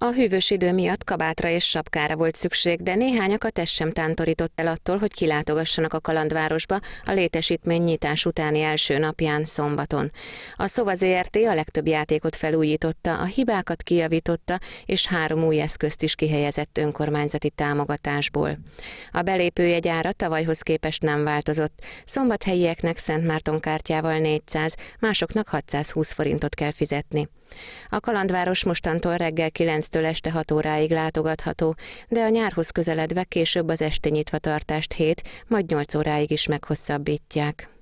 A hűvös idő miatt kabátra és sapkára volt szükség, de néhányakat ez sem tántorított el attól, hogy kilátogassanak a kalandvárosba a létesítmény nyitás utáni első napján, szombaton. A Szova ZRT a legtöbb játékot felújította, a hibákat kijavította, és három új eszközt is kihelyezett önkormányzati támogatásból. A belépő jegyára tavalyhoz képest nem változott. Szombathelyieknek Szent Márton kártyával 400, másoknak 620 forintot kell fizetni. A kalandváros mostantól reggel 9-től este 6 óráig látogatható, de a nyárhoz közeledve később az esti nyitvatartást 7, majd 8 óráig is meghosszabbítják.